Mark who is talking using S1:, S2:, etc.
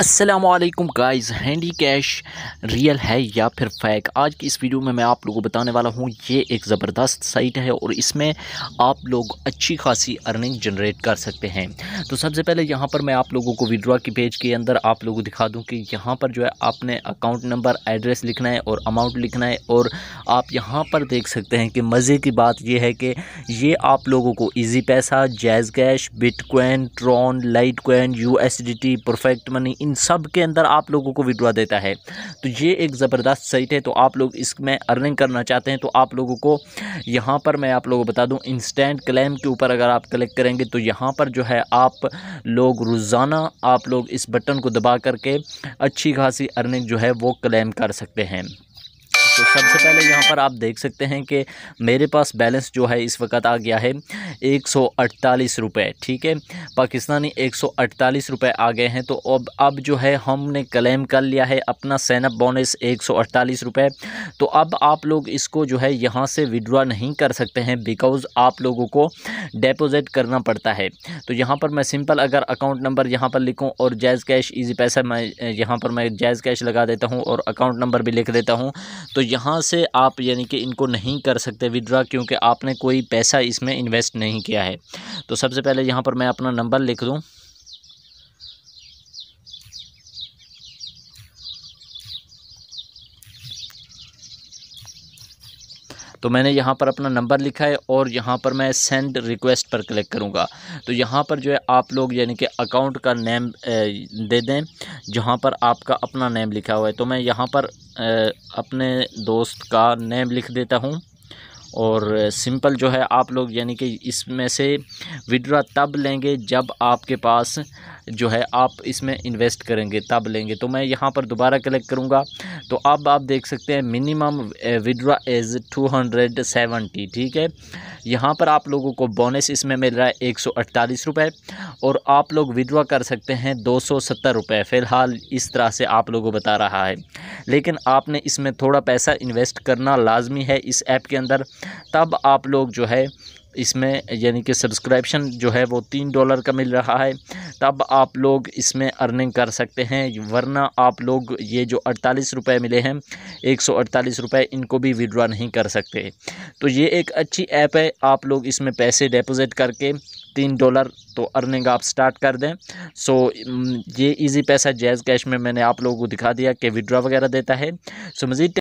S1: Aslam guys handy cash real है या फिर फैक आज की इस वीडियो में मैं आप लोगों को बताने वाला हूँ ये एक ज़बरदस्त साइट है और इसमें आप लोग अच्छी खासी अर्निंग जनरेट कर सकते हैं तो सबसे पहले यहाँ पर मैं आप लोगों को विड्रॉ की पेज के अंदर आप लोगों को दिखा दूँ कि यहाँ पर जो है आपने अकाउंट नंबर एड्रेस लिखना है और अमाउंट लिखना है और आप यहाँ पर देख सकते हैं कि मज़े की बात यह है कि ये आप लोगों को ईजी पैसा Jazz Cash bitcoin Tron light क्वेंट यू परफेक्ट मनी इन सब के अंदर आप लोगों को विड्रॉ देता है तो ये एक ज़बरदस्त साइट है तो आप लोग इसमें अर्निंग करना चाहते हैं तो आप लोगों को यहाँ पर मैं आप लोगों को बता दूँ इंस्टेंट क्लेम के ऊपर अगर आप कलेक्ट करेंगे तो यहाँ पर जो है आप लोग रोज़ाना आप लोग इस बटन को दबा करके अच्छी खासी अर्निंग जो है वो क्लेम कर सकते हैं तो सबसे पहले यहाँ पर आप देख सकते हैं कि मेरे पास बैलेंस जो है इस वक्त आ गया है एक सौ अड़तालीस रुपये ठीक है पाकिस्तानी एक सौ अड़तालीस रुपये आ गए हैं तो अब अब जो है हमने क्लेम कर लिया है अपना सैनअप बोनस एक सौ अड़तालीस रुपये तो अब आप लोग इसको जो है यहाँ से विड्रा नहीं कर सकते हैं बिकॉज़ आप लोगों को डिपॉजिट करना पड़ता है तो यहाँ पर मैं सिंपल अगर अकाउंट नंबर यहाँ पर लिखूँ और जैज़ कैश ईजी पैसा मैं यहाँ पर मैं जैज़ कैश लगा देता हूँ और अकाउंट नंबर भी लिख देता हूँ तो यहाँ से आप यानी कि इनको नहीं कर सकते विदड्रा क्योंकि आपने कोई पैसा इसमें इन्वेस्ट नहीं किया है तो सबसे पहले यहाँ पर मैं अपना नंबर लिख दूँ तो मैंने यहाँ पर अपना नंबर लिखा है और यहाँ पर मैं सेंड रिक्वेस्ट पर क्लिक करूँगा तो यहाँ पर जो है आप लोग यानी कि अकाउंट का नेम दे दें जहाँ पर आपका अपना नेम लिखा हुआ है तो मैं यहाँ पर अपने दोस्त का नेम लिख देता हूँ और सिंपल जो है आप लोग यानी कि इसमें से विड्रा तब लेंगे जब आपके पास जो है आप इसमें इन्वेस्ट करेंगे तब लेंगे तो मैं यहाँ पर दोबारा कलेक्ट करूँगा तो अब आप देख सकते हैं minimum withdraw is two hundred seventy ठीक है यहाँ पर आप लोगों को बोनस इसमें मिल रहा है एक सौ अट्ठालीस रुपये और आप लोग विड्रॉ कर सकते हैं दो सौ सत्तर रुपये फ़िलहाल इस तरह से आप लोगों को बता रहा है लेकिन आपने इसमें थोड़ा पैसा इन्वेस्ट करना लाजमी है इस ऐप के अंदर तब आप लोग जो है इसमें यानी कि सब्सक्रिप्शन जो है वो तीन डॉलर का मिल रहा है तब आप लोग इसमें अर्निंग कर सकते हैं वरना आप लोग ये जो अड़तालीस रुपये मिले हैं एक सौ अड़तालीस रुपये इनको भी विड्रा नहीं कर सकते तो ये एक अच्छी ऐप है आप लोग इसमें पैसे डिपोज़िट करके तीन डॉलर तो अर्निंग आप स्टार्ट कर दें सो ये इजी पैसा जैज़ कैश में मैंने आप लोगों को दिखा दिया कि विड्रा वगैरह देता है सो मज़ीद